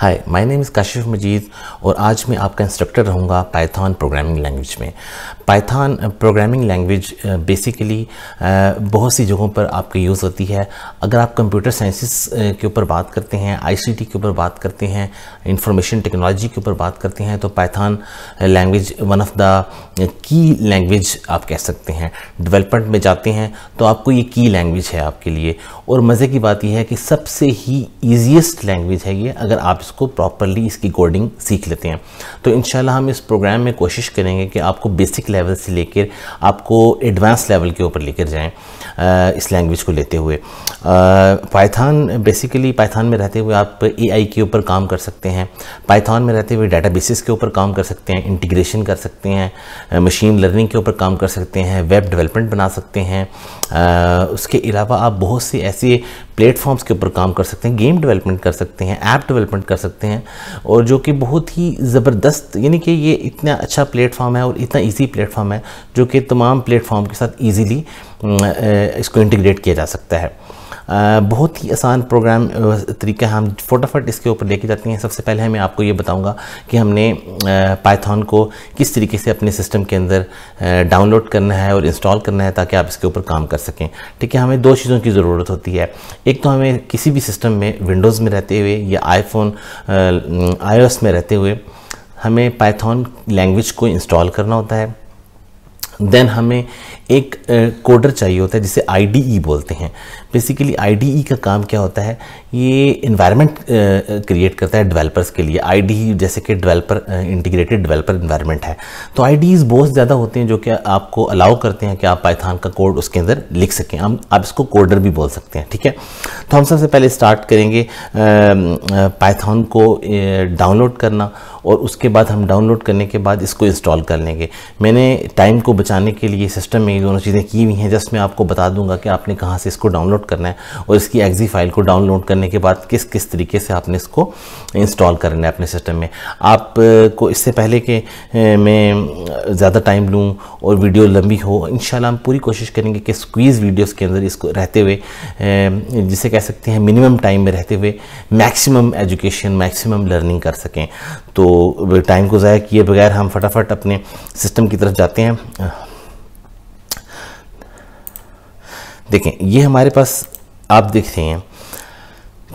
hi my name is Kashif Majeed और आज मैं आपका इंस्ट्रक्टर रहूँगा पाइथन प्रोग्रामिंग लैंग्वेज में पाइथन प्रोग्रामिंग लैंग्वेज बेसिकली बहुत सी जगहों पर आपकी यूज़ होती है अगर आप कंप्यूटर साइंसिस uh, के ऊपर बात करते हैं आईसीटी के ऊपर बात करते हैं इंफॉर्मेशन टेक्नोलॉजी के ऊपर बात करते हैं तो Python language one of the key language आप कह सकते हैं डेवलपमेंट में जाते हैं तो आपको ये की लैंग्वेज है आपके लिए और मज़े की बात यह है कि सबसे ही ईजिएस्ट लैंग्वेज है ये अगर आप इसको प्रॉपरली इसकी कोडिंग सीख लेते हैं तो इन हम इस प्रोग्राम में कोशिश करेंगे कि आपको बेसिक लेवल से लेकर आपको एडवांस लेवल के ऊपर लेकर जाएँ इस लैंग्वेज को लेते हुए पाइथान बेसिकली पाइथान में रहते हुए आप ए के ऊपर काम कर सकते हैं पाइथान में रहते हुए डाटा के ऊपर काम कर सकते हैं इंटीग्रेशन कर सकते हैं मशीन लर्निंग के ऊपर काम कर सकते हैं वेब डेवलपमेंट बना सकते हैं उसके अलावा आप बहुत से ऐसे प्लेटफॉर्म्स के ऊपर काम कर सकते हैं गेम डेवलपमेंट कर सकते हैं ऐप डेवलपमेंट कर सकते हैं और जो कि बहुत ही ज़बरदस्त यानी कि ये इतना अच्छा प्लेटफॉर्म है और इतना ईजी प्लेटफॉर्म है जो कि तमाम प्लेटफॉर्म के साथ ईजीली इसको इंटीग्रेट किया जा सकता है बहुत ही आसान प्रोग्राम तरीका हम फटाफट इसके ऊपर लेके जाते हैं सबसे पहले मैं आपको ये बताऊँगा कि हमने पाइथन को किस तरीके से अपने सिस्टम के अंदर डाउनलोड करना है और इंस्टॉल करना है ताकि आप इसके ऊपर काम कर सकें ठीक है हमें दो चीज़ों की ज़रूरत होती है एक तो हमें किसी भी सिस्टम में विंडोज़ में रहते हुए या आईफोन आई में रहते हुए हमें पाइथन लैंग्वेज को इंस्टॉल करना होता है देन हमें एक कोडर चाहिए होता है जिसे आई e बोलते हैं बेसिकली आई e का काम क्या होता है ये इन्वायरमेंट क्रिएट करता है डेवलपर्स के लिए आई e जैसे कि डेवलपर इंटीग्रेटेड डेवलपर इन्वायरमेंट है तो आई बहुत ज़्यादा होते हैं जो कि आपको अलाउ करते हैं कि आप पाइथान का कोड उसके अंदर लिख सकें हम आप इसको कोडर भी बोल सकते हैं ठीक है तो हम सबसे पहले स्टार्ट करेंगे पाइथान को डाउनलोड करना और उसके बाद हम डाउनलोड करने के बाद इसको इंस्टॉल कर लेंगे मैंने टाइम को बचाने के लिए सिस्टम में ये दोनों चीज़ें की हुई हैं जस्ट मैं आपको बता दूंगा कि आपने कहाँ से इसको डाउनलोड डाउनलोड करना है और इसकी एग्जी फाइल को डाउनलोड करने के बाद किस किस तरीके से आपने इसको इंस्टॉल करना है अपने सिस्टम में आपको इससे पहले कि मैं ज़्यादा टाइम लूँ और वीडियो लंबी हो इन हम पूरी कोशिश करेंगे कि स्क्वीज़ वीडियोज़ के अंदर इसको रहते हुए जिसे कह सकते हैं मिनिमम टाइम में रहते हुए मैक्सिमम एजुकेशन मैक्सिमम लर्निंग कर सकें तो टाइम को ज़ाया किए बगैर हम फटाफट अपने सिस्टम की तरफ जाते हैं देखें ये हमारे पास आप देखते हैं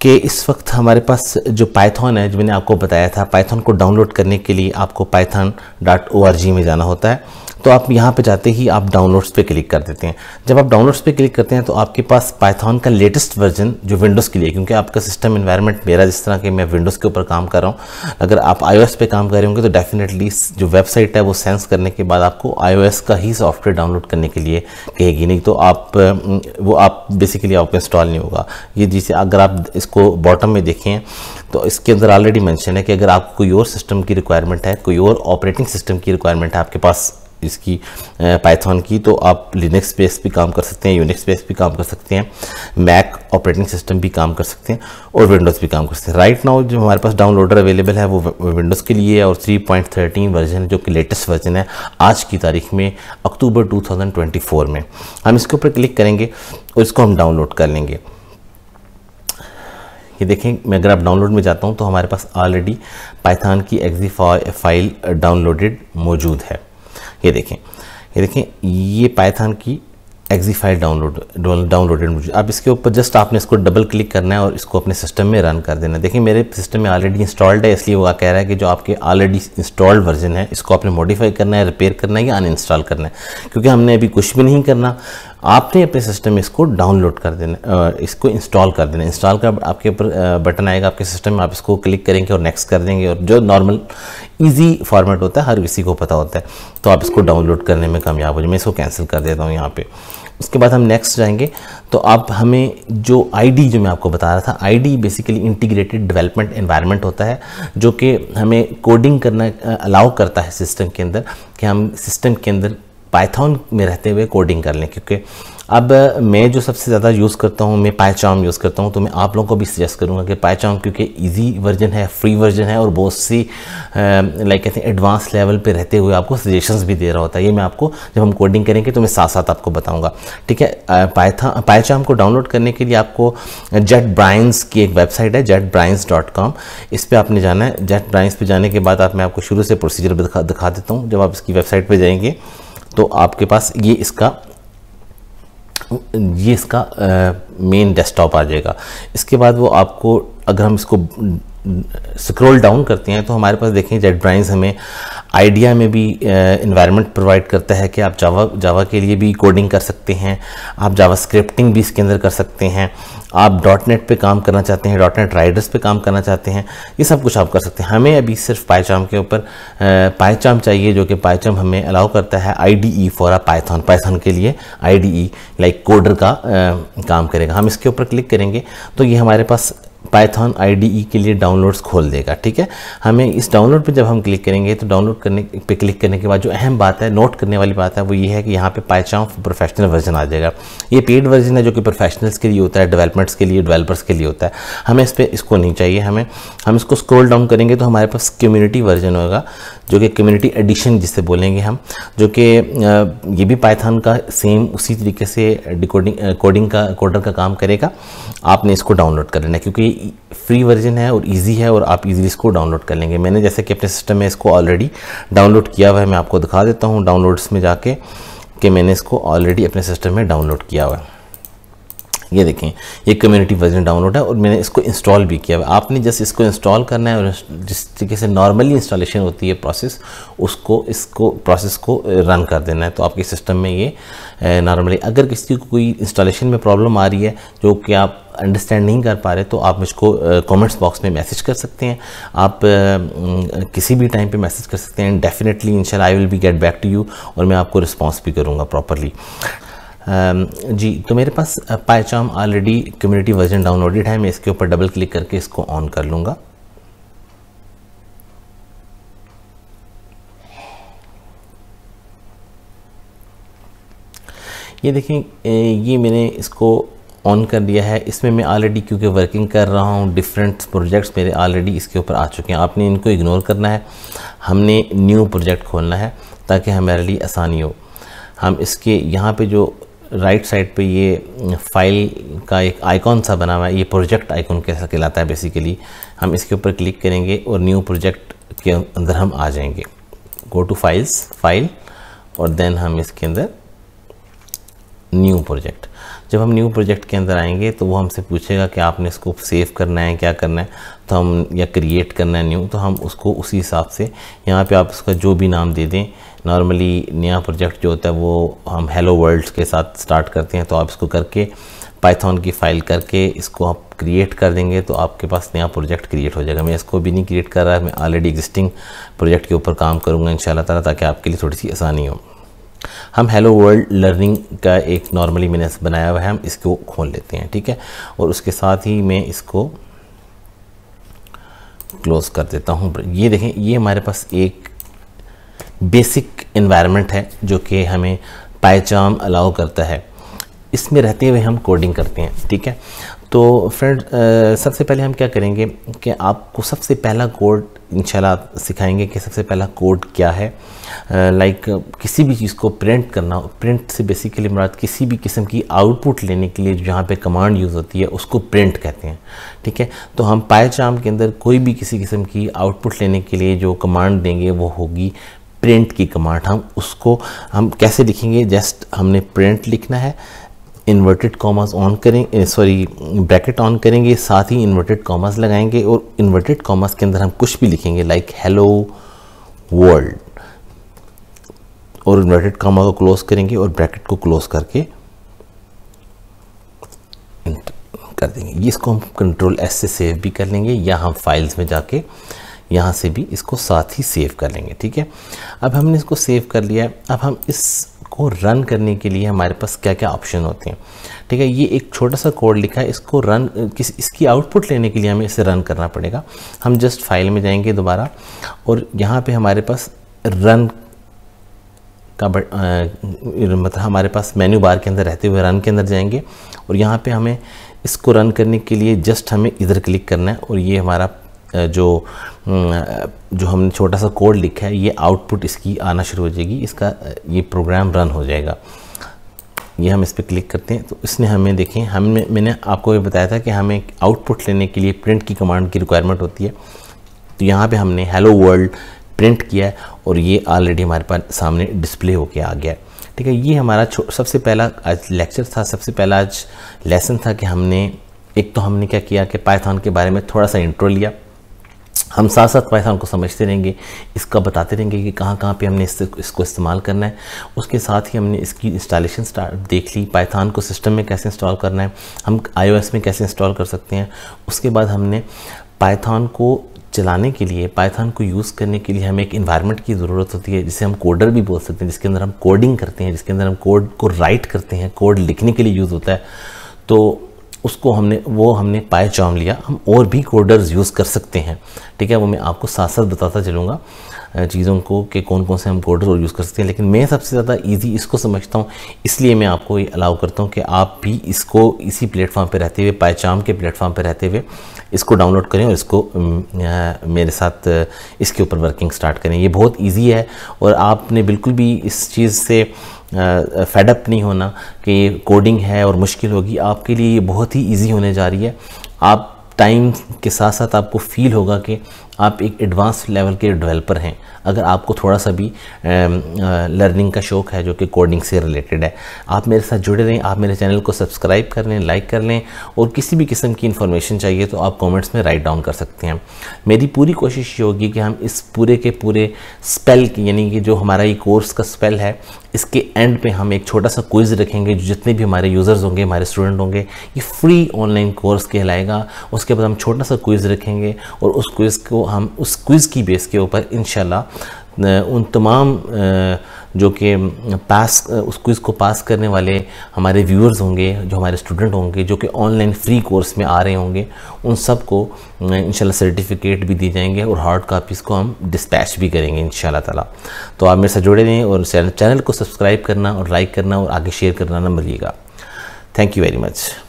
कि इस वक्त हमारे पास जो पाइथन है जो मैंने आपको बताया था पाइथन को डाउनलोड करने के लिए आपको Python dot O R G में जाना होता है तो आप यहाँ पे जाते ही आप डाउनलोड्स पे क्लिक कर देते हैं जब आप डाउनलोड्स पे क्लिक करते हैं तो आपके पास पाइथॉन का लेटेस्ट वर्जन जो विंडोज़ के लिए क्योंकि आपका सिस्टम इन्वायरमेंट मेरा जिस तरह के मैं विंडोज़ के ऊपर काम कर रहा हूँ अगर आप आई पे काम कर रहे होंगे तो डेफिनेटली जो वेबसाइट है वो सेंस करने के बाद आपको आई का ही सॉफ्टवेयर डाउनलोड करने के लिए कहेगी नहीं तो आप वो आप बेसिकली आपको इंस्टॉल नहीं होगा ये जिसे अगर आप इसको बॉटम में देखें तो इसके अंदर ऑलरेडी मैंशन है कि अगर आपको कोई और सिस्टम की रिक्वायरमेंट है कोई और ऑपरेटिंग सिस्टम की रिक्वायरमेंट है आपके पास इसकी पाइथन की तो आप लिनक्स पेस भी काम कर सकते हैं यूनिक्स पेस भी काम कर सकते हैं मैक ऑपरेटिंग सिस्टम भी काम कर सकते हैं और विंडोज़ भी काम कर सकते हैं राइट नाउ जो हमारे पास डाउनलोडर अवेलेबल है वो विंडोज़ के लिए है और 3.13 वर्जन जो कि लेटेस्ट वर्जन है आज की तारीख में अक्टूबर 2024 में हम इसके ऊपर क्लिक करेंगे और इसको हम डाउनलोड कर लेंगे ये देखें मैं अगर आप डाउनलोड में जाता हूँ तो हमारे पास ऑलरेडी पाइथान की एग्जी फाइल डाउनलोडेड मौजूद है ये देखें ये देखें ये पाइथन की एक्जी फाइल डाउनलोड डाउनलोडेड मुझे अब इसके ऊपर जस्ट आपने इसको डबल क्लिक करना है और इसको अपने सिस्टम में रन कर देना है देखिए मेरे सिस्टम में ऑलरेडी इंस्टॉल्ड है इसलिए वो कह रहा है कि जो आपके ऑलरेडी इंस्टॉल्ड वर्जन है इसको आपने मॉडिफाई करना है रिपेयर करना है या अनइंस्टॉल करना है क्योंकि हमने अभी कुछ भी नहीं करना आपने अपने सिस्टम में इसको डाउनलोड कर देना इसको इंस्टॉल कर देना इंस्टॉल का आपके ऊपर बटन आएगा आपके सिस्टम में आप इसको क्लिक करेंगे और नेक्स्ट कर देंगे और जो नॉर्मल ईजी फॉर्मेट होता है हर किसी को पता होता है तो आप इसको डाउनलोड करने में कामयाब हो जाए मैं इसको कैंसिल कर देता हूँ यहाँ पर उसके बाद हम नेक्स्ट जाएंगे तो आप हमें जो आईडी जो मैं आपको बता रहा था ID basically integrated development environment होता है जो कि हमें कोडिंग करना अलाउ करता है सिस्टम के अंदर कि हम सिस्टम के अंदर पाइथॉन में रहते हुए कोडिंग कर लें क्योंकि अब मैं जो सबसे ज़्यादा यूज़ करता हूँ मैं पाइचाम यूज़ करता हूँ तो मैं आप लोगों को भी सजेस्ट करूँगा कि पाइचाम क्योंकि इजी वर्जन है फ्री वर्जन है और बहुत सी लाइक कहते हैं एडवांस लेवल पे रहते हुए आपको सजेशंस भी दे रहा होता है ये मैं आपको जब हम कोडिंग करेंगे तो मैं साथ साथ आपको बताऊँगा ठीक है पाइथा पाइचाम को डाउनलोड करने के लिए आपको जेट ब्राइंस की एक वेबसाइट है जेट ब्राइंस डॉट कॉम इस पर आपने जाना है जेट ब्राइंस पर जाने के बाद आप मैं आपको शुरू से प्रोसीजर दिखा दिखा देता हूँ जब आप इसकी वेबसाइट पर जाएंगे तो आपके पास ये इसका ये इसका मेन डेस्कटॉप आ जाएगा इसके बाद वो आपको अगर हम इसको स्क्रॉल डाउन करते हैं तो हमारे पास देखें जेट ड्राइंग्स हमें आइडिया में भी इन्वायरमेंट प्रोवाइड करता है कि आप जावा जावा के लिए भी कोडिंग कर सकते हैं आप जावा स्क्रिप्टिंग भी इसके अंदर कर सकते हैं आप डॉट नेट पर काम करना चाहते हैं डॉट नेट राइडर्स पर काम करना चाहते हैं ये सब कुछ आप कर सकते हैं हमें अभी सिर्फ पाएचाम के ऊपर पाएचाम चाहिए जो कि पाएचाम हमें अलाउ करता है I D E for a Python Python के लिए I D E like coder का आ, काम करेगा हम इसके ऊपर क्लिक करेंगे तो ये हमारे पास पाइथन आईडीई के लिए डाउनलोड्स खोल देगा ठीक है हमें इस डाउनलोड पे जब हम क्लिक करेंगे तो डाउनलोड करने पे क्लिक करने के बाद जो अहम बात है नोट करने वाली बात है वो ये है कि यहाँ पे पाइचाम प्रोफेशनल वर्जन आ जाएगा ये पेड वर्जन है जो कि प्रोफेशनल्स के लिए होता है डेवलपमेंट्स के लिए डेवलपर्स के लिए होता है हमें इस पर इसको नहीं चाहिए हमें हम इसको स्क्रोल डाउन करेंगे तो हमारे पास कम्युनिटी वर्जन होगा जो कि कम्युनिटी एडिशन जिसे बोलेंगे हम जो कि ये भी पाइथन का सेम उसी तरीके से डिकोडिंग कोडिंग का कोडर का काम करेगा आपने इसको डाउनलोड कर लेना क्योंकि ये फ्री वर्जन है और इजी है और आप इजीली इसको डाउनलोड कर लेंगे मैंने जैसे कि अपने सिस्टम में इसको ऑलरेडी डाउनलोड किया हुआ है मैं आपको दिखा देता हूँ डाउनलोड्स में जाके कि मैंने इसको ऑलरेडी अपने सिस्टम में डाउनलोड किया हुआ है ये देखें ये कम्युनिटी वर्जन डाउनलोड है और मैंने इसको इंस्टॉल भी किया है आपने जस्ट इसको इंस्टॉल करना है और जिस तरीके से नॉर्मली इंस्टॉलेशन होती है प्रोसेस उसको इसको प्रोसेस को रन कर देना है तो आपके सिस्टम में ये नॉर्मली अगर किसी को कोई इंस्टॉलेशन में प्रॉब्लम आ रही है जो कि आप अंडरस्टैंड नहीं कर पा रहे तो आप मुझको कमेंट्स बॉक्स में मैसेज कर सकते हैं आप किसी भी टाइम पे मैसेज कर सकते हैं डेफिनेटली इनशाला I will be get back to you और मैं आपको रिस्पॉन्स भी करूँगा प्रॉपरली जी तो मेरे पास PyCharm already community version downloaded है मैं इसके ऊपर डबल क्लिक करके इसको ऑन कर लूँगा ये देखें ये मैंने इसको ऑन कर दिया है इसमें मैं ऑलरेडी क्योंकि वर्किंग कर रहा हूँ डिफरेंट प्रोजेक्ट्स मेरे ऑलरेडी इसके ऊपर आ चुके हैं आपने इनको इग्नोर करना है हमने न्यू प्रोजेक्ट खोलना है ताकि हमारे लिए आसानी हो हम इसके यहाँ पे जो राइट साइड पे ये फाइल का एक आइकॉन सा बना हुआ है ये प्रोजेक्ट आइकॉन कैसा कहलाता है बेसिकली हम इसके ऊपर क्लिक करेंगे और न्यू प्रोजेक्ट के अंदर हम आ जाएंगे गो टू फाइल्स फाइल और देन हम इसके अंदर न्यू प्रोजेक्ट जब हम न्यू प्रोजेक्ट के अंदर आएंगे तो वो हमसे पूछेगा कि आपने इसको सेव करना है क्या करना है तो हम या क्रिएट करना है न्यू तो हम उसको उसी हिसाब से यहाँ पे आप उसका जो भी नाम दे दें नॉर्मली नया प्रोजेक्ट जो होता है वो हम हेलो वर्ल्ड्स के साथ स्टार्ट करते हैं तो आप इसको करके पाइथन की फ़ाइल करके इसको आप क्रिएट कर देंगे तो आपके पास नया प्रोजेक्ट क्रिएट हो जाएगा मैं इसको भी नहीं क्रिएट कर रहा मैं ऑलरेडी एग्जिस्टिंग प्रोजेक्ट के ऊपर काम करूँगा इन ताला ताकि आपके लिए थोड़ी सी आसानी हो हम हेलो वर्ल्ड लर्निंग का एक नॉर्मली मैंने बनाया हुआ है हम इसको खोल लेते हैं ठीक है और उसके साथ ही मैं इसको क्लोज़ कर देता हूँ ये देखें ये हमारे पास एक बेसिक इन्वायरमेंट है जो कि हमें पाएचाम अलाउ करता है इसमें रहते हुए हम कोडिंग करते हैं ठीक है तो फ्रेंड सबसे पहले हम क्या करेंगे कि आपको सबसे पहला कोड इंशाल्लाह सिखाएंगे कि सबसे पहला कोड क्या है लाइक किसी भी चीज़ को प्रिंट करना प्रिंट से बेसिकली मुराद किसी भी किस्म की आउटपुट लेने के लिए जहाँ पे कमांड यूज़ होती है उसको प्रिंट कहते हैं ठीक है तो हम पायचाम के अंदर कोई भी किसी किस्म की आउटपुट लेने के लिए जो कमांड देंगे वो होगी प्रिंट की कमांड हम उसको हम कैसे लिखेंगे जस्ट हमने प्रिंट लिखना है इन्वर्टेड कॉमास ऑन करें सॉरी ब्रैकेट ऑन करेंगे साथ ही इन्वर्टेड कॉमास लगाएंगे और इन्वर्टेड कॉमास के अंदर हम कुछ भी लिखेंगे लाइक हेलो वर्ल्ड और इन्वर्टेड कॉमा को क्लोज करेंगे और ब्रैकेट को क्लोज करके कर देंगे ये इसको हम कंट्रोल एस से सेव भी कर लेंगे या हम फाइल्स में जाके यहाँ से भी इसको साथ ही सेव कर लेंगे ठीक है अब हमने इसको सेव कर लिया है अब हम इस को रन करने के लिए हमारे पास क्या क्या ऑप्शन होते हैं ठीक है ये एक छोटा सा कोड लिखा है इसको रन किस इसकी आउटपुट लेने के लिए हमें इसे रन करना पड़ेगा हम जस्ट फाइल में जाएंगे दोबारा और यहाँ पे हमारे पास रन का बट मतलब हमारे पास मेन्यू बार के अंदर रहते हुए रन के अंदर जाएंगे और यहाँ पे हमें इसको रन करने के लिए जस्ट हमें इधर क्लिक करना है और ये हमारा जो जो हमने छोटा सा कोड लिखा है ये आउटपुट इसकी आना शुरू हो जाएगी इसका ये प्रोग्राम रन हो जाएगा ये हम इस पर क्लिक करते हैं तो इसने हमें देखें हमने मैंने आपको ये बताया था कि हमें आउटपुट लेने के लिए प्रिंट की कमांड की रिक्वायरमेंट होती है तो यहाँ पे हमने हेलो वर्ल्ड प्रिंट किया है और ये ऑलरेडी हमारे पास सामने डिस्प्ले होके आ गया है ठीक है ये हमारा सबसे पहला आज लेक्चर था सबसे पहला आज लेसन था कि हमने एक तो हमने क्या किया कि पाइथन के बारे में थोड़ा सा इंट्रो लिया हम साथ साथ पैसा उनको समझते रहेंगे इसका बताते रहेंगे कि कहाँ कहाँ पे हमने इस, इसको इस्तेमाल करना है उसके साथ ही हमने इसकी इंस्टॉलेशन स्टार्ट देख ली पाइथान को सिस्टम में कैसे इंस्टॉल करना है हम आईओएस में कैसे इंस्टॉल कर सकते हैं उसके बाद हमने पाइथान को चलाने के लिए पाइथन को यूज़ करने के लिए हमें एक इन्वायरमेंट की ज़रूरत होती है जिसे हम कोडर भी बोल सकते हैं जिसके अंदर हम कोडिंग करते हैं जिसके अंदर हम कोड को राइट करते हैं कोड लिखने के लिए यूज़ होता है तो उसको हमने वो हमने पाए चाम लिया हम और भी कोडर्स यूज़ कर सकते हैं ठीक है वो मैं आपको साथ साथ बताता चलूँगा चीज़ों को कि कौन कौन से हम कोडर और यूज़ कर सकते हैं लेकिन मैं सबसे ज़्यादा ईजी इसको समझता हूँ इसलिए मैं आपको ये अलाउ करता हूँ कि आप भी इसको इसी प्लेटफॉर्म पर रहते हुए पाएचाम के प्लेटफॉर्म पर रहते हुए इसको डाउनलोड करें और इसको मेरे साथ इसके ऊपर वर्किंग स्टार्ट करें ये बहुत ईजी है और आपने बिल्कुल भी इस चीज़ से फेडअप नहीं होना कि ये कोडिंग है और मुश्किल होगी आपके लिए ये बहुत ही ईजी होने जा रही है आप टाइम के साथ साथ आपको फील होगा कि आप एक एडवांस लेवल के डेवलपर हैं अगर आपको थोड़ा सा भी लर्निंग का शौक़ है जो कि कोडिंग से रिलेटेड है आप मेरे साथ जुड़े रहें आप मेरे चैनल को सब्सक्राइब कर लें लाइक कर लें और किसी भी किस्म की इन्फॉर्मेशन चाहिए तो आप कमेंट्स में राइट डाउन कर सकते हैं मेरी पूरी कोशिश ये होगी कि हम इस पूरे के पूरे स्पेल की यानी कि जो हमारा ये कोर्स का स्पेल है इसके एंड पे हम एक छोटा सा क्विज़ रखेंगे जो जितने भी हमारे यूज़र्स होंगे हमारे स्टूडेंट होंगे ये फ्री ऑनलाइन कोर्स कहलाएगा उसके बाद हम छोटा सा क्विज़ रखेंगे और उस क्विज़ को हम उस क्विज़ की बेस के ऊपर इन उन तमाम जो कि पास उस क्विज़ को पास करने वाले हमारे व्यूअर्स होंगे जो हमारे स्टूडेंट होंगे जो कि ऑनलाइन फ्री कोर्स में आ रहे होंगे उन सब को इन सर्टिफिकेट भी दिए जाएंगे और हार्ड कापीज़ को हम डिस्पैच भी करेंगे इन ताला तो आप मेरे साथ जुड़े रहें और चैनल को सब्सक्राइब करना और लाइक करना और आगे शेयर करना ना मिलिएगा थैंक यू वेरी मच